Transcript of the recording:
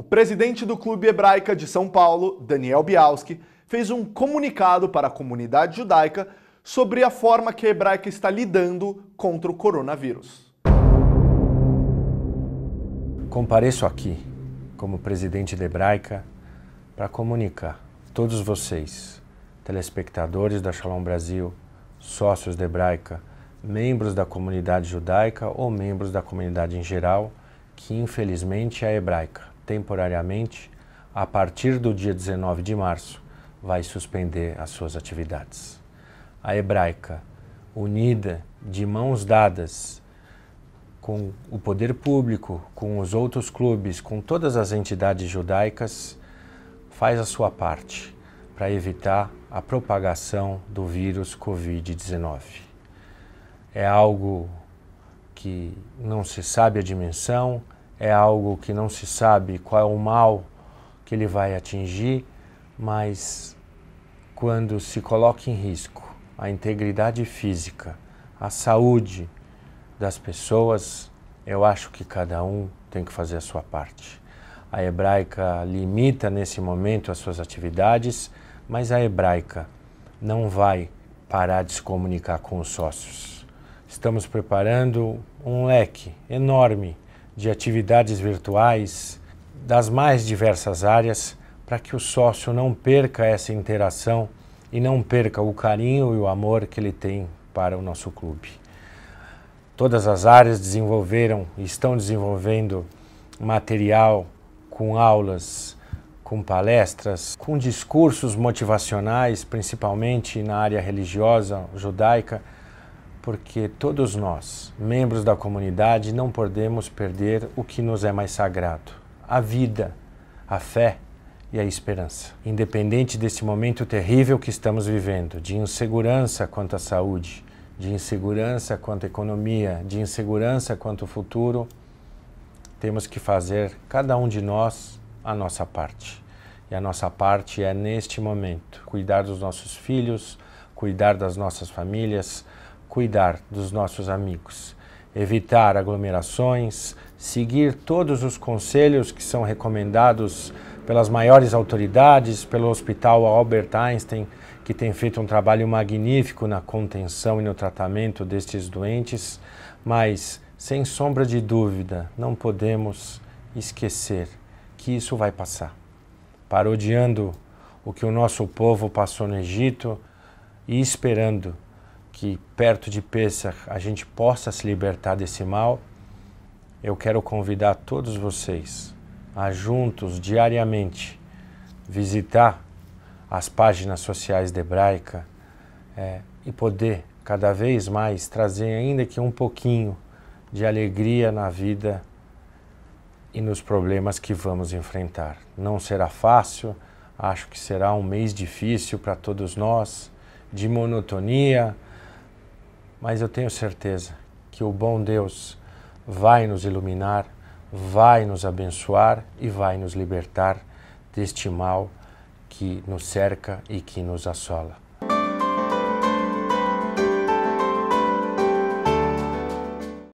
O presidente do Clube Hebraica de São Paulo, Daniel Bialski, fez um comunicado para a comunidade judaica sobre a forma que a Hebraica está lidando contra o coronavírus. Compareço aqui como presidente da Hebraica para comunicar a todos vocês, telespectadores da Shalom Brasil, sócios da Hebraica, membros da comunidade judaica ou membros da comunidade em geral, que infelizmente é a hebraica temporariamente, a partir do dia 19 de março, vai suspender as suas atividades. A hebraica, unida, de mãos dadas, com o poder público, com os outros clubes, com todas as entidades judaicas, faz a sua parte para evitar a propagação do vírus Covid-19. É algo que não se sabe a dimensão, é algo que não se sabe qual é o mal que ele vai atingir, mas quando se coloca em risco a integridade física, a saúde das pessoas, eu acho que cada um tem que fazer a sua parte. A hebraica limita nesse momento as suas atividades, mas a hebraica não vai parar de se comunicar com os sócios. Estamos preparando um leque enorme de atividades virtuais das mais diversas áreas para que o sócio não perca essa interação e não perca o carinho e o amor que ele tem para o nosso clube. Todas as áreas desenvolveram e estão desenvolvendo material com aulas, com palestras, com discursos motivacionais, principalmente na área religiosa judaica porque todos nós, membros da comunidade, não podemos perder o que nos é mais sagrado: a vida, a fé e a esperança. Independente desse momento terrível que estamos vivendo, de insegurança quanto à saúde, de insegurança quanto à economia, de insegurança quanto ao futuro, temos que fazer cada um de nós a nossa parte. E a nossa parte é neste momento cuidar dos nossos filhos, cuidar das nossas famílias, cuidar dos nossos amigos, evitar aglomerações, seguir todos os conselhos que são recomendados pelas maiores autoridades, pelo Hospital Albert Einstein, que tem feito um trabalho magnífico na contenção e no tratamento destes doentes, mas sem sombra de dúvida, não podemos esquecer que isso vai passar. Parodiando o que o nosso povo passou no Egito e esperando que perto de Pesach a gente possa se libertar desse mal, eu quero convidar todos vocês a juntos, diariamente, visitar as páginas sociais de Hebraica é, e poder cada vez mais trazer ainda que um pouquinho de alegria na vida e nos problemas que vamos enfrentar. Não será fácil, acho que será um mês difícil para todos nós, de monotonia, mas eu tenho certeza que o bom Deus vai nos iluminar, vai nos abençoar e vai nos libertar deste mal que nos cerca e que nos assola.